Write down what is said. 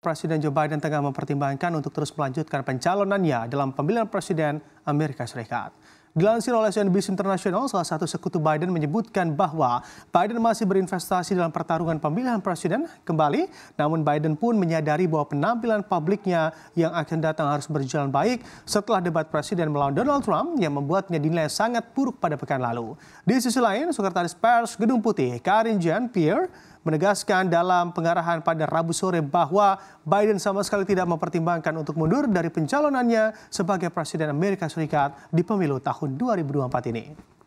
Presiden Joe Biden tengah mempertimbangkan untuk terus melanjutkan pencalonannya dalam pemilihan presiden Amerika Serikat. Dilansir oleh CNBC International, salah satu sekutu Biden menyebutkan bahwa Biden masih berinvestasi dalam pertarungan pemilihan presiden kembali, namun Biden pun menyadari bahwa penampilan publiknya yang akan datang harus berjalan baik setelah debat presiden melawan Donald Trump yang membuatnya dinilai sangat buruk pada pekan lalu. Di sisi lain, Sekretaris Pers Gedung Putih Karin Jean-Pierre menegaskan dalam pengarahan pada Rabu sore bahwa Biden sama sekali tidak mempertimbangkan untuk mundur dari pencalonannya sebagai Presiden Amerika Serikat di pemilu tahun 2024 ini.